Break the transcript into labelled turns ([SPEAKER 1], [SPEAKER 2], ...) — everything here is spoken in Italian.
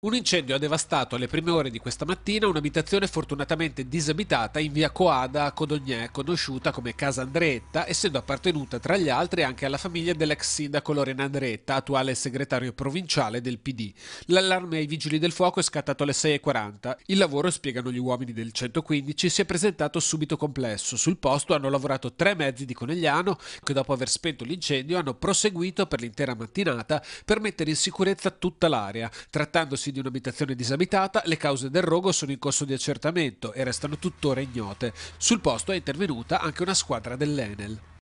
[SPEAKER 1] Un incendio ha devastato alle prime ore di questa mattina un'abitazione fortunatamente disabitata in via Coada a Codognè, conosciuta come Casa Andretta, essendo appartenuta tra gli altri anche alla famiglia dell'ex sindaco Lorena Andretta, attuale segretario provinciale del PD. L'allarme ai vigili del fuoco è scattato alle 6.40. Il lavoro, spiegano gli uomini del 115, si è presentato subito complesso. Sul posto hanno lavorato tre mezzi di Conegliano che dopo aver spento l'incendio hanno proseguito per l'intera mattinata per mettere in sicurezza tutta l'area, trattandosi edifici di un'abitazione disabitata, le cause del rogo sono in corso di accertamento e restano tuttora ignote. Sul posto è intervenuta anche una squadra dell'Enel.